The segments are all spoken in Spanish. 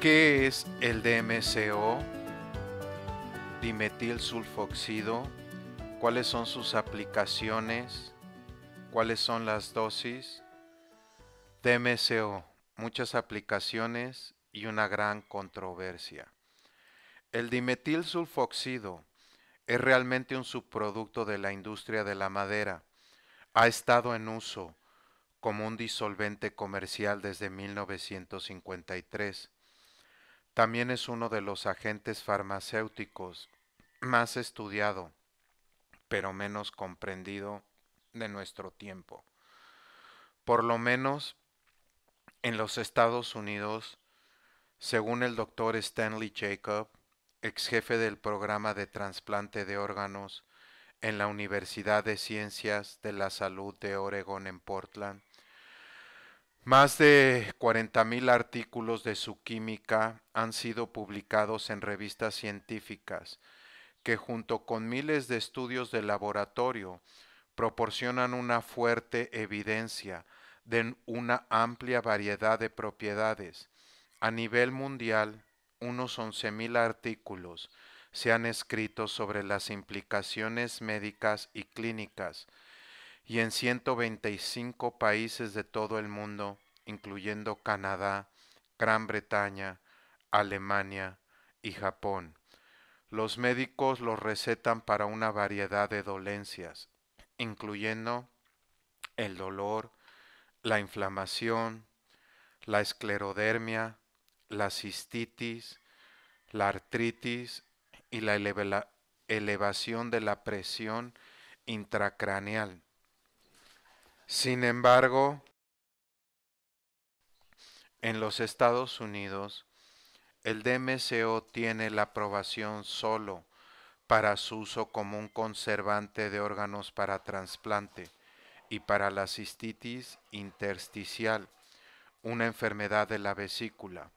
¿Qué es el DMCO, Dimetil sulfoxido. ¿Cuáles son sus aplicaciones? ¿Cuáles son las dosis? DMCO, muchas aplicaciones y una gran controversia. El dimetil sulfoxido es realmente un subproducto de la industria de la madera. Ha estado en uso como un disolvente comercial desde 1953 también es uno de los agentes farmacéuticos más estudiado, pero menos comprendido de nuestro tiempo. Por lo menos en los Estados Unidos, según el doctor Stanley Jacob, ex jefe del programa de trasplante de órganos en la Universidad de Ciencias de la Salud de Oregón en Portland, más de 40.000 artículos de su química han sido publicados en revistas científicas, que junto con miles de estudios de laboratorio proporcionan una fuerte evidencia de una amplia variedad de propiedades. A nivel mundial, unos 11.000 artículos se han escrito sobre las implicaciones médicas y clínicas y en 125 países de todo el mundo, incluyendo Canadá, Gran Bretaña, Alemania y Japón. Los médicos los recetan para una variedad de dolencias, incluyendo el dolor, la inflamación, la esclerodermia, la cistitis, la artritis y la elevación de la presión intracraneal. Sin embargo, en los Estados Unidos, el DMCO tiene la aprobación solo para su uso como un conservante de órganos para trasplante y para la cistitis intersticial, una enfermedad de la vesícula.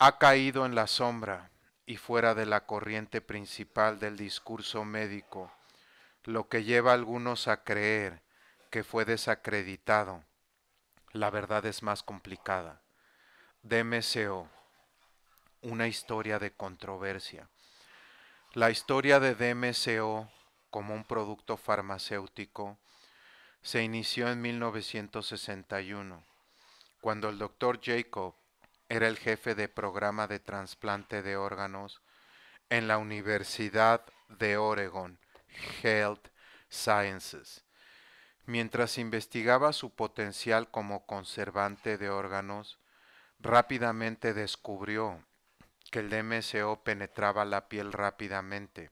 Ha caído en la sombra y fuera de la corriente principal del discurso médico, lo que lleva a algunos a creer que fue desacreditado. La verdad es más complicada. DMCO, una historia de controversia. La historia de DMCO como un producto farmacéutico se inició en 1961, cuando el doctor Jacob era el jefe de programa de trasplante de órganos en la Universidad de Oregon, Health Sciences. Mientras investigaba su potencial como conservante de órganos, rápidamente descubrió que el DMSO penetraba la piel rápidamente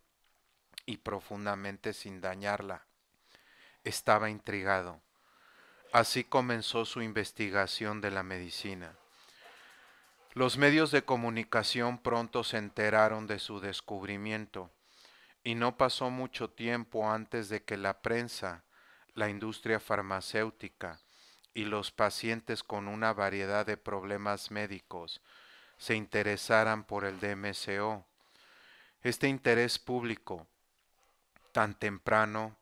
y profundamente sin dañarla. Estaba intrigado. Así comenzó su investigación de la medicina. Los medios de comunicación pronto se enteraron de su descubrimiento y no pasó mucho tiempo antes de que la prensa la industria farmacéutica y los pacientes con una variedad de problemas médicos se interesaran por el DMCO. Este interés público tan temprano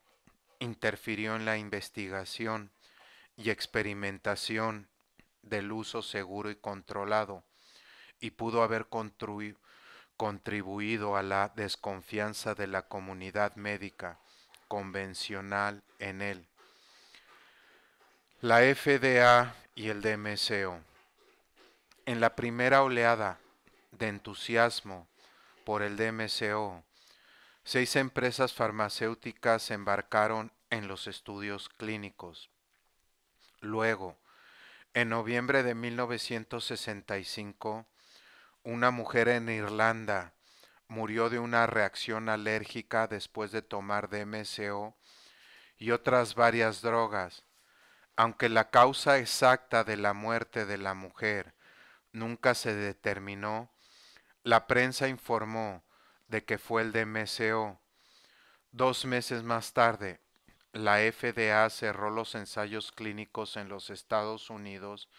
interfirió en la investigación y experimentación del uso seguro y controlado y pudo haber contribuido a la desconfianza de la comunidad médica convencional en él. La FDA y el DMCO. En la primera oleada de entusiasmo por el DMCO, seis empresas farmacéuticas se embarcaron en los estudios clínicos. Luego, en noviembre de 1965, una mujer en Irlanda murió de una reacción alérgica después de tomar DMCO y otras varias drogas, aunque la causa exacta de la muerte de la mujer nunca se determinó, la prensa informó de que fue el DMCO. Dos meses más tarde, la FDA cerró los ensayos clínicos en los Estados Unidos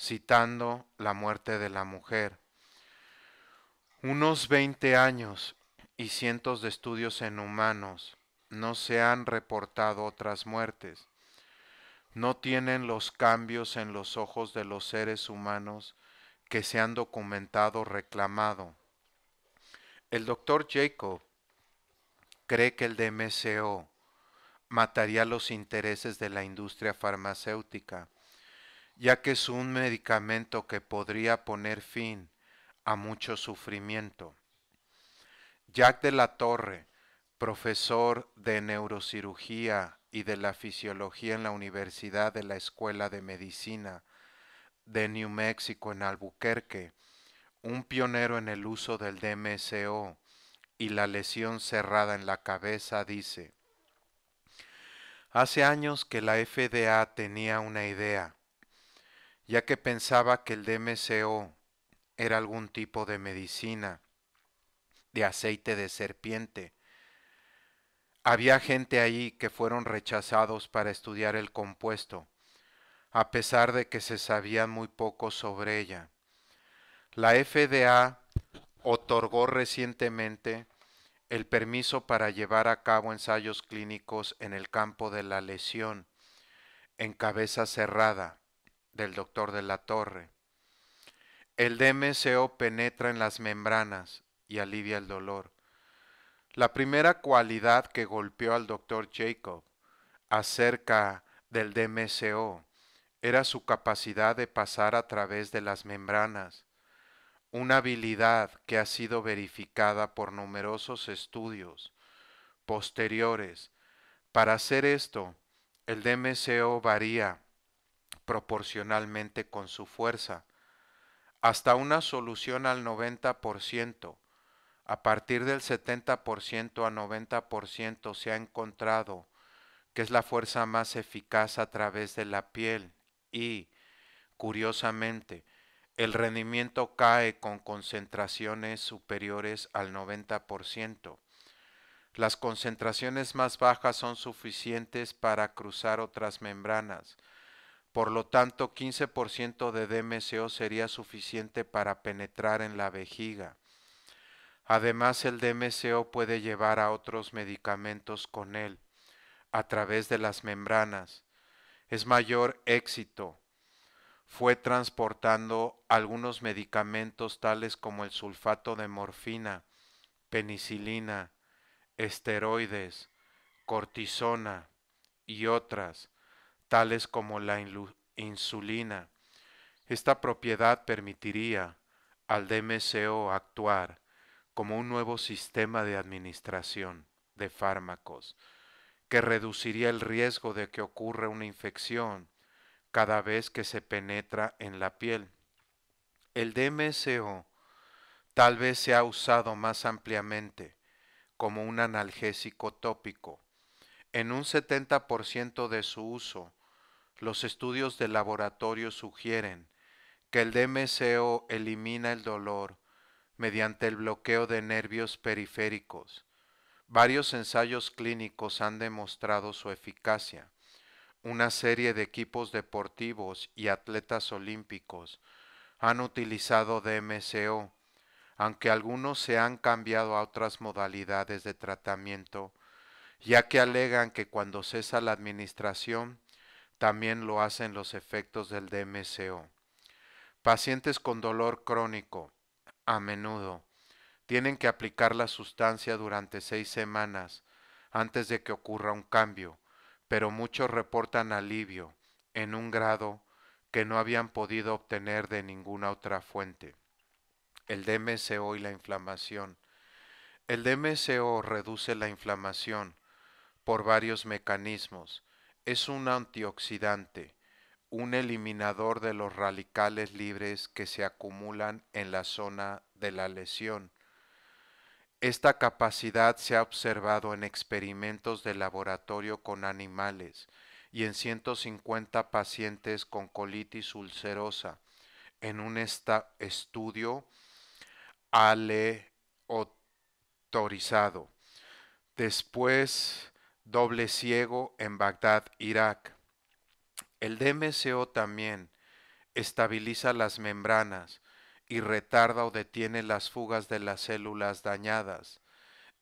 citando la muerte de la mujer. Unos 20 años y cientos de estudios en humanos. No se han reportado otras muertes. No tienen los cambios en los ojos de los seres humanos que se han documentado reclamado. El doctor Jacob cree que el DMCO mataría los intereses de la industria farmacéutica, ya que es un medicamento que podría poner fin a mucho sufrimiento. Jack de la Torre, profesor de neurocirugía y de la fisiología en la Universidad de la Escuela de Medicina de New Mexico en Albuquerque, un pionero en el uso del DMSO y la lesión cerrada en la cabeza, dice, Hace años que la FDA tenía una idea, ya que pensaba que el DMSO era algún tipo de medicina, de aceite de serpiente. Había gente ahí que fueron rechazados para estudiar el compuesto, a pesar de que se sabía muy poco sobre ella. La FDA otorgó recientemente el permiso para llevar a cabo ensayos clínicos en el campo de la lesión en cabeza cerrada del doctor de la Torre. El DMSO penetra en las membranas y alivia el dolor. La primera cualidad que golpeó al doctor Jacob acerca del DMSO era su capacidad de pasar a través de las membranas, una habilidad que ha sido verificada por numerosos estudios posteriores. Para hacer esto, el DMCO varía proporcionalmente con su fuerza, hasta una solución al 90%. A partir del 70% a 90% se ha encontrado que es la fuerza más eficaz a través de la piel y, curiosamente, el rendimiento cae con concentraciones superiores al 90%. Las concentraciones más bajas son suficientes para cruzar otras membranas, por lo tanto, 15% de DMCO sería suficiente para penetrar en la vejiga. Además, el DMCO puede llevar a otros medicamentos con él a través de las membranas. Es mayor éxito. Fue transportando algunos medicamentos tales como el sulfato de morfina, penicilina, esteroides, cortisona y otras tales como la insulina. Esta propiedad permitiría al DMCO actuar como un nuevo sistema de administración de fármacos que reduciría el riesgo de que ocurra una infección cada vez que se penetra en la piel. El DMSO tal vez se ha usado más ampliamente como un analgésico tópico. En un 70% de su uso los estudios de laboratorio sugieren que el DMCO elimina el dolor mediante el bloqueo de nervios periféricos. Varios ensayos clínicos han demostrado su eficacia. Una serie de equipos deportivos y atletas olímpicos han utilizado DMCO, aunque algunos se han cambiado a otras modalidades de tratamiento, ya que alegan que cuando cesa la administración, también lo hacen los efectos del DMCO. Pacientes con dolor crónico, a menudo, tienen que aplicar la sustancia durante seis semanas antes de que ocurra un cambio, pero muchos reportan alivio en un grado que no habían podido obtener de ninguna otra fuente. El DMCO y la inflamación. El DMCO reduce la inflamación por varios mecanismos es un antioxidante, un eliminador de los radicales libres que se acumulan en la zona de la lesión. Esta capacidad se ha observado en experimentos de laboratorio con animales y en 150 pacientes con colitis ulcerosa en un estudio aleatorizado. Después doble ciego en Bagdad, Irak. El DMCO también estabiliza las membranas y retarda o detiene las fugas de las células dañadas.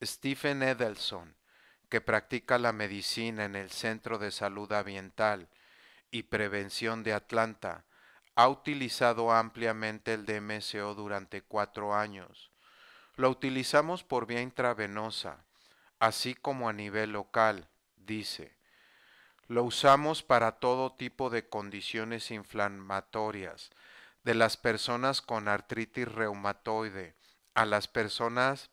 Stephen Edelson, que practica la medicina en el Centro de Salud Ambiental y Prevención de Atlanta, ha utilizado ampliamente el DMSO durante cuatro años. Lo utilizamos por vía intravenosa así como a nivel local, dice. Lo usamos para todo tipo de condiciones inflamatorias, de las personas con artritis reumatoide a las personas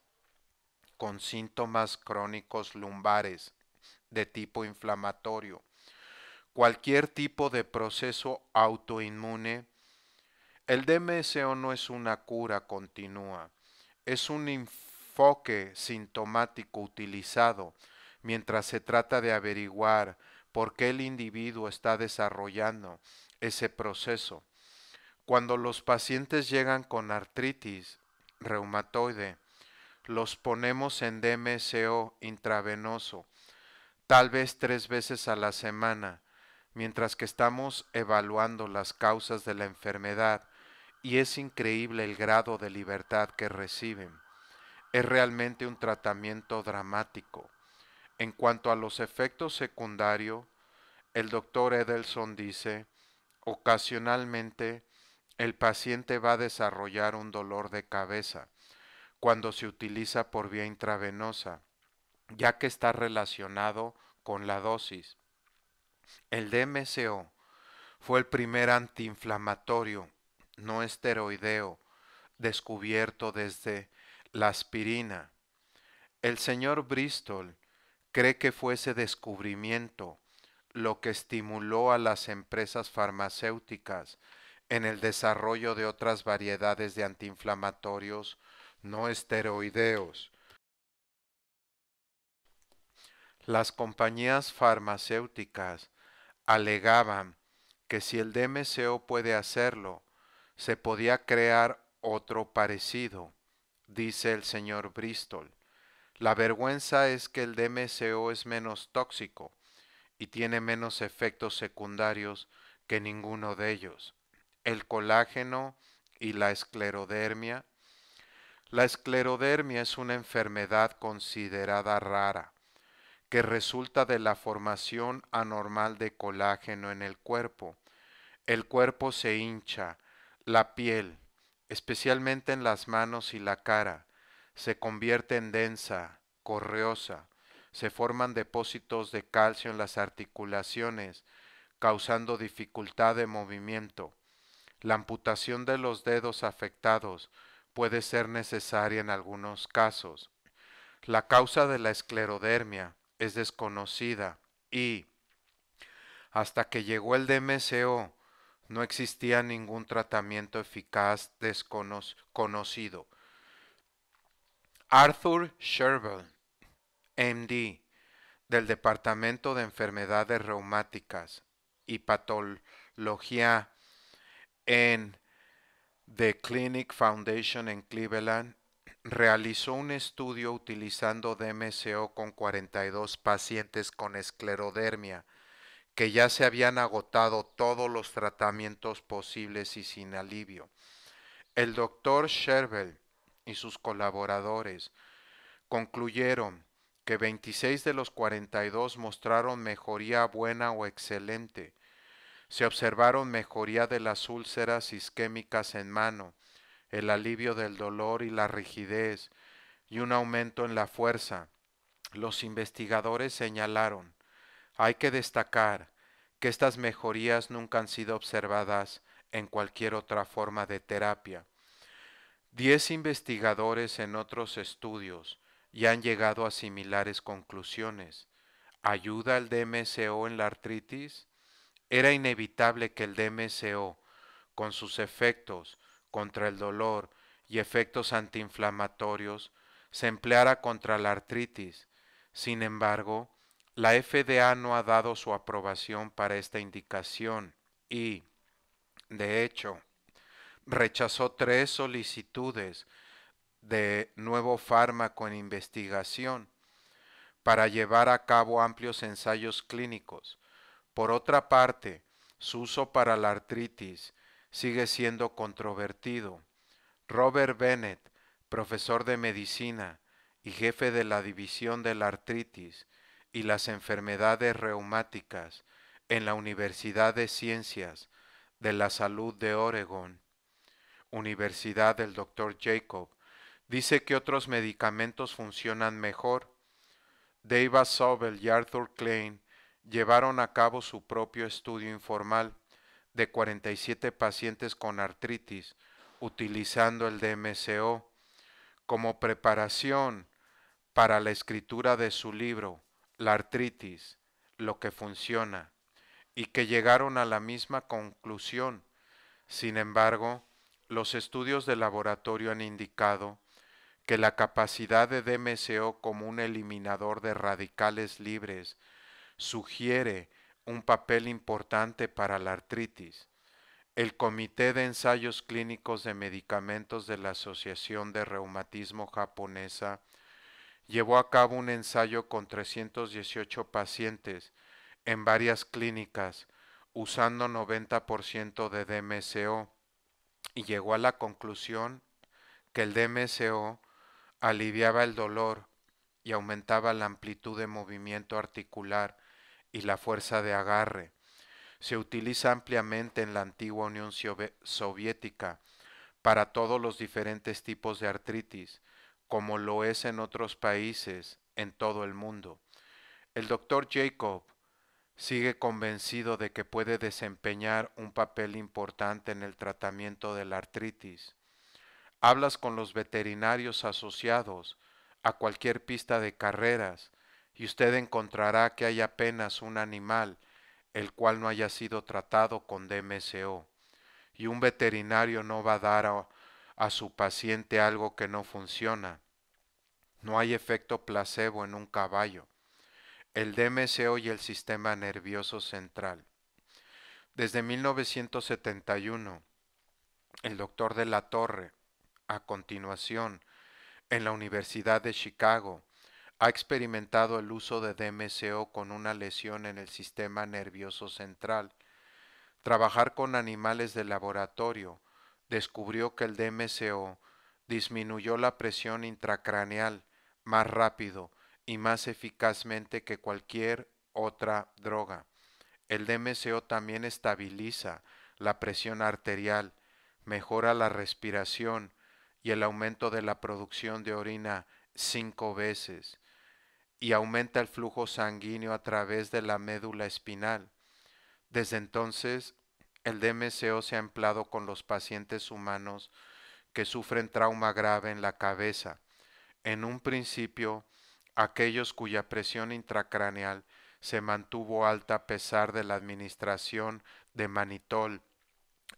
con síntomas crónicos lumbares de tipo inflamatorio, cualquier tipo de proceso autoinmune. El DMSO no es una cura continua, es un enfoque sintomático utilizado mientras se trata de averiguar por qué el individuo está desarrollando ese proceso. Cuando los pacientes llegan con artritis reumatoide, los ponemos en DMSO intravenoso, tal vez tres veces a la semana, mientras que estamos evaluando las causas de la enfermedad y es increíble el grado de libertad que reciben es realmente un tratamiento dramático. En cuanto a los efectos secundarios, el doctor Edelson dice, ocasionalmente el paciente va a desarrollar un dolor de cabeza cuando se utiliza por vía intravenosa, ya que está relacionado con la dosis. El DMCO fue el primer antiinflamatorio no esteroideo descubierto desde la aspirina. El señor Bristol cree que fue ese descubrimiento lo que estimuló a las empresas farmacéuticas en el desarrollo de otras variedades de antiinflamatorios no esteroideos. Las compañías farmacéuticas alegaban que si el DMCO puede hacerlo, se podía crear otro parecido dice el señor Bristol. La vergüenza es que el DMCO es menos tóxico y tiene menos efectos secundarios que ninguno de ellos. El colágeno y la esclerodermia. La esclerodermia es una enfermedad considerada rara que resulta de la formación anormal de colágeno en el cuerpo. El cuerpo se hincha, la piel, especialmente en las manos y la cara, se convierte en densa, correosa, se forman depósitos de calcio en las articulaciones, causando dificultad de movimiento. La amputación de los dedos afectados puede ser necesaria en algunos casos. La causa de la esclerodermia es desconocida y, hasta que llegó el DMCO, no existía ningún tratamiento eficaz desconocido. Arthur Sherville, MD, del Departamento de Enfermedades Reumáticas y Patología en The Clinic Foundation en Cleveland, realizó un estudio utilizando DMSO con 42 pacientes con esclerodermia que ya se habían agotado todos los tratamientos posibles y sin alivio. El doctor Sherbel y sus colaboradores concluyeron que 26 de los 42 mostraron mejoría buena o excelente. Se observaron mejoría de las úlceras isquémicas en mano, el alivio del dolor y la rigidez, y un aumento en la fuerza. Los investigadores señalaron hay que destacar que estas mejorías nunca han sido observadas en cualquier otra forma de terapia. Diez investigadores en otros estudios ya han llegado a similares conclusiones. ¿Ayuda al DMCO en la artritis? Era inevitable que el DMSO, con sus efectos contra el dolor y efectos antiinflamatorios, se empleara contra la artritis. Sin embargo, la FDA no ha dado su aprobación para esta indicación y, de hecho, rechazó tres solicitudes de nuevo fármaco en investigación para llevar a cabo amplios ensayos clínicos. Por otra parte, su uso para la artritis sigue siendo controvertido. Robert Bennett, profesor de medicina y jefe de la División de la Artritis y las enfermedades reumáticas en la Universidad de Ciencias de la Salud de Oregon, Universidad del Dr. Jacob, dice que otros medicamentos funcionan mejor. David Sobel y Arthur Klein llevaron a cabo su propio estudio informal de 47 pacientes con artritis utilizando el DMCO como preparación para la escritura de su libro la artritis, lo que funciona, y que llegaron a la misma conclusión. Sin embargo, los estudios de laboratorio han indicado que la capacidad de DMCO como un eliminador de radicales libres sugiere un papel importante para la artritis. El Comité de Ensayos Clínicos de Medicamentos de la Asociación de Reumatismo Japonesa llevó a cabo un ensayo con 318 pacientes en varias clínicas usando 90% de DMSO y llegó a la conclusión que el DMSO aliviaba el dolor y aumentaba la amplitud de movimiento articular y la fuerza de agarre. Se utiliza ampliamente en la antigua Unión Soviética para todos los diferentes tipos de artritis, como lo es en otros países en todo el mundo. El doctor Jacob sigue convencido de que puede desempeñar un papel importante en el tratamiento de la artritis. Hablas con los veterinarios asociados a cualquier pista de carreras y usted encontrará que hay apenas un animal el cual no haya sido tratado con DMSO y un veterinario no va a dar a, a su paciente algo que no funciona. No hay efecto placebo en un caballo. El DMCO y el sistema nervioso central. Desde 1971, el doctor de la Torre, a continuación, en la Universidad de Chicago, ha experimentado el uso de DMCO con una lesión en el sistema nervioso central. Trabajar con animales de laboratorio descubrió que el DMCO disminuyó la presión intracraneal más rápido y más eficazmente que cualquier otra droga. El DMCO también estabiliza la presión arterial, mejora la respiración y el aumento de la producción de orina cinco veces y aumenta el flujo sanguíneo a través de la médula espinal. Desde entonces el DMCO se ha empleado con los pacientes humanos que sufren trauma grave en la cabeza. En un principio, aquellos cuya presión intracraneal se mantuvo alta a pesar de la administración de manitol,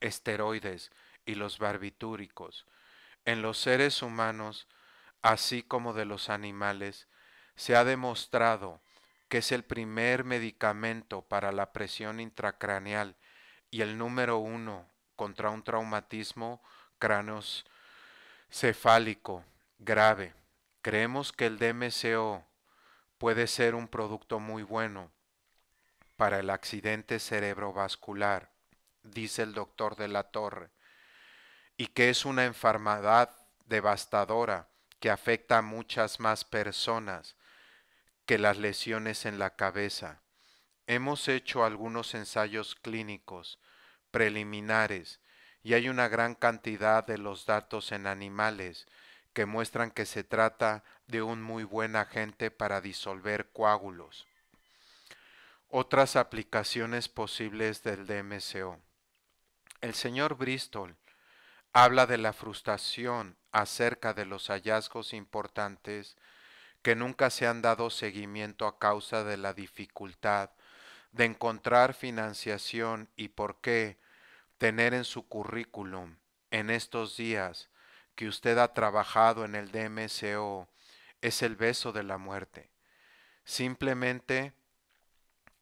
esteroides y los barbitúricos. En los seres humanos, así como de los animales, se ha demostrado que es el primer medicamento para la presión intracraneal y el número uno contra un traumatismo cráneo cefálico grave. Creemos que el DMCO puede ser un producto muy bueno para el accidente cerebrovascular, dice el doctor de la Torre, y que es una enfermedad devastadora que afecta a muchas más personas que las lesiones en la cabeza. Hemos hecho algunos ensayos clínicos preliminares y hay una gran cantidad de los datos en animales que muestran que se trata de un muy buen agente para disolver coágulos. Otras aplicaciones posibles del DMCO. El señor Bristol habla de la frustración acerca de los hallazgos importantes que nunca se han dado seguimiento a causa de la dificultad de encontrar financiación y por qué tener en su currículum en estos días que usted ha trabajado en el DMCO es el beso de la muerte. Simplemente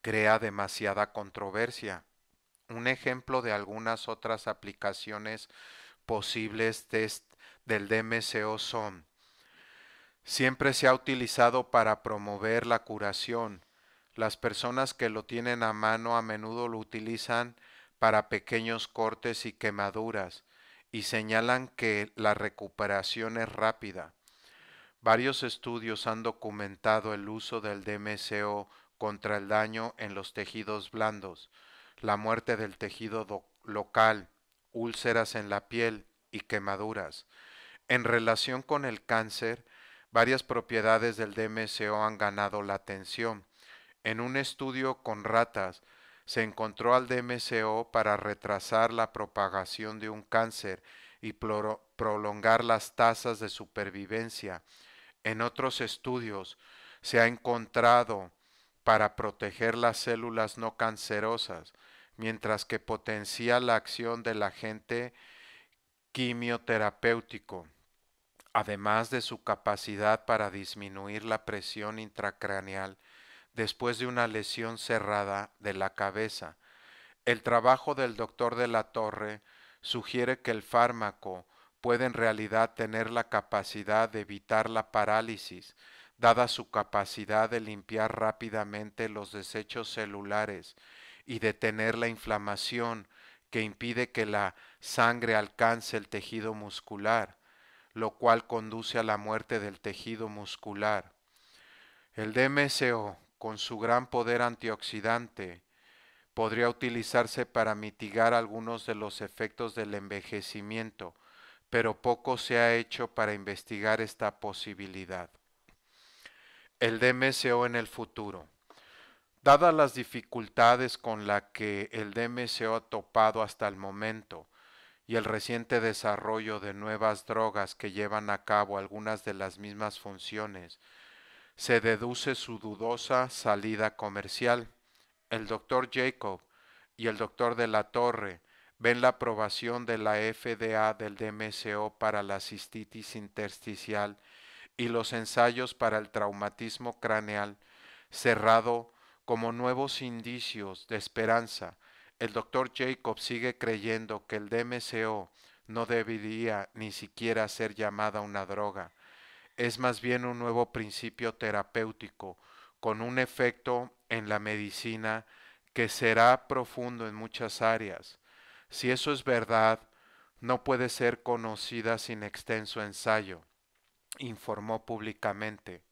crea demasiada controversia. Un ejemplo de algunas otras aplicaciones posibles del DMCO son siempre se ha utilizado para promover la curación las personas que lo tienen a mano a menudo lo utilizan para pequeños cortes y quemaduras y señalan que la recuperación es rápida. Varios estudios han documentado el uso del DMCO contra el daño en los tejidos blandos, la muerte del tejido local, úlceras en la piel y quemaduras. En relación con el cáncer, varias propiedades del DMCO han ganado la atención. En un estudio con ratas, se encontró al DMCO para retrasar la propagación de un cáncer y prolongar las tasas de supervivencia. En otros estudios se ha encontrado para proteger las células no cancerosas, mientras que potencia la acción del agente quimioterapéutico, además de su capacidad para disminuir la presión intracraneal después de una lesión cerrada de la cabeza. El trabajo del doctor de la Torre sugiere que el fármaco puede en realidad tener la capacidad de evitar la parálisis, dada su capacidad de limpiar rápidamente los desechos celulares y detener la inflamación que impide que la sangre alcance el tejido muscular, lo cual conduce a la muerte del tejido muscular. El DMSO con su gran poder antioxidante, podría utilizarse para mitigar algunos de los efectos del envejecimiento, pero poco se ha hecho para investigar esta posibilidad. El DMSO en el futuro. Dadas las dificultades con las que el DMSO ha topado hasta el momento y el reciente desarrollo de nuevas drogas que llevan a cabo algunas de las mismas funciones, se deduce su dudosa salida comercial. El doctor Jacob y el doctor de la Torre ven la aprobación de la FDA del DMSO para la cistitis intersticial y los ensayos para el traumatismo craneal cerrado como nuevos indicios de esperanza. El doctor Jacob sigue creyendo que el DMSO no debería ni siquiera ser llamada una droga, es más bien un nuevo principio terapéutico con un efecto en la medicina que será profundo en muchas áreas. Si eso es verdad, no puede ser conocida sin extenso ensayo, informó públicamente.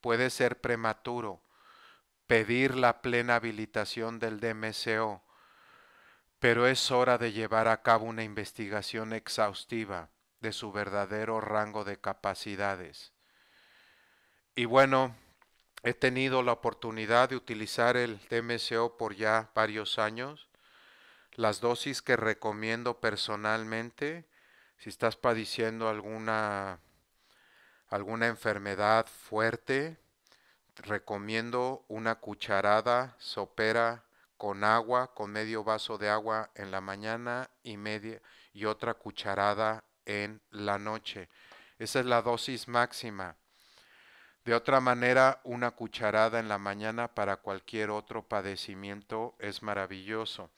Puede ser prematuro pedir la plena habilitación del DMCO, pero es hora de llevar a cabo una investigación exhaustiva de su verdadero rango de capacidades. Y bueno, he tenido la oportunidad de utilizar el TMCO por ya varios años. Las dosis que recomiendo personalmente, si estás padeciendo alguna, alguna enfermedad fuerte, recomiendo una cucharada sopera con agua, con medio vaso de agua en la mañana y media y otra cucharada en la noche. Esa es la dosis máxima. De otra manera, una cucharada en la mañana para cualquier otro padecimiento es maravilloso.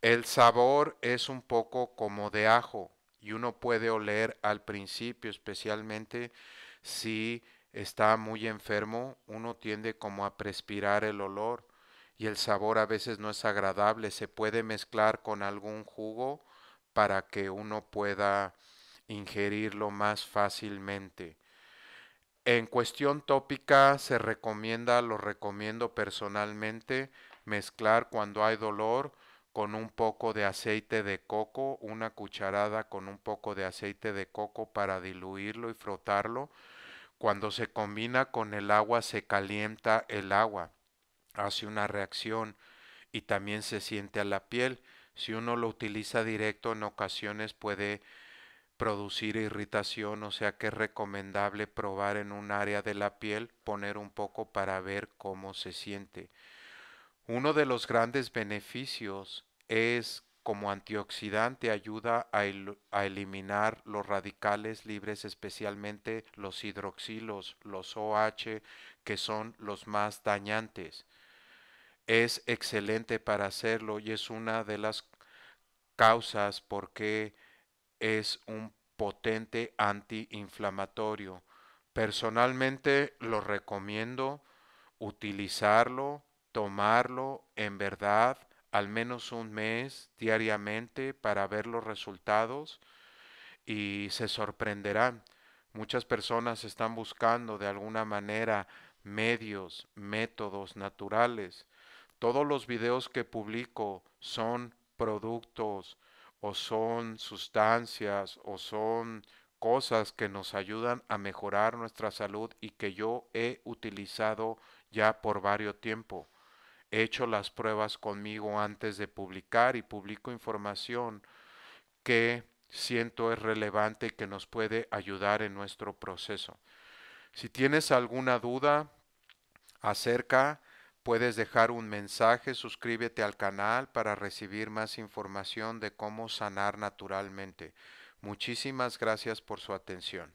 El sabor es un poco como de ajo y uno puede oler al principio, especialmente si está muy enfermo, uno tiende como a prespirar el olor y el sabor a veces no es agradable, se puede mezclar con algún jugo para que uno pueda ingerirlo más fácilmente. En cuestión tópica se recomienda, lo recomiendo personalmente, mezclar cuando hay dolor con un poco de aceite de coco, una cucharada con un poco de aceite de coco para diluirlo y frotarlo. Cuando se combina con el agua se calienta el agua, hace una reacción y también se siente a la piel. Si uno lo utiliza directo en ocasiones puede producir irritación, o sea que es recomendable probar en un área de la piel, poner un poco para ver cómo se siente. Uno de los grandes beneficios es como antioxidante ayuda a, a eliminar los radicales libres, especialmente los hidroxilos, los OH, que son los más dañantes. Es excelente para hacerlo y es una de las causas por qué es un potente antiinflamatorio. Personalmente lo recomiendo utilizarlo, tomarlo en verdad al menos un mes diariamente para ver los resultados y se sorprenderán. Muchas personas están buscando de alguna manera medios, métodos naturales. Todos los videos que publico son productos o son sustancias o son cosas que nos ayudan a mejorar nuestra salud y que yo he utilizado ya por varios tiempo. He hecho las pruebas conmigo antes de publicar y publico información que siento es relevante y que nos puede ayudar en nuestro proceso. Si tienes alguna duda acerca Puedes dejar un mensaje, suscríbete al canal para recibir más información de cómo sanar naturalmente. Muchísimas gracias por su atención.